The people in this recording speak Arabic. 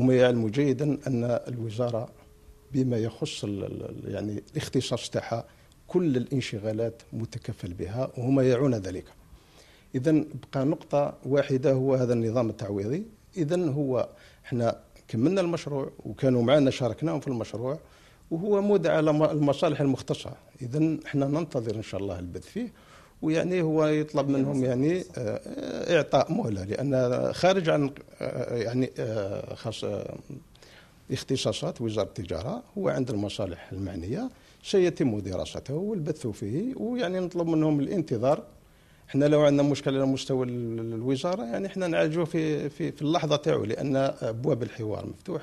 هم يعلموا جيدا ان الوزاره بما يخص يعني الاختصاص تاعها كل الانشغالات متكفل بها وهما يعون ذلك اذا بقى نقطه واحده هو هذا النظام التعويضي اذا هو احنا كملنا المشروع وكانوا معنا شاركناهم في المشروع وهو مودع على المصالح المختصه اذا احنا ننتظر ان شاء الله البث فيه ويعني هو يطلب منهم يعني آه، اعطاء مهله لان خارج عن آه، يعني آه، اختصاصات وزاره التجاره هو عند المصالح المعنيه سيتم دراسته والبث فيه ويعني نطلب منهم الانتظار احنا لو عندنا مشكله على مستوى الوزاره يعني احنا نعالجوه في في في اللحظه تاعو لان ابواب الحوار مفتوحه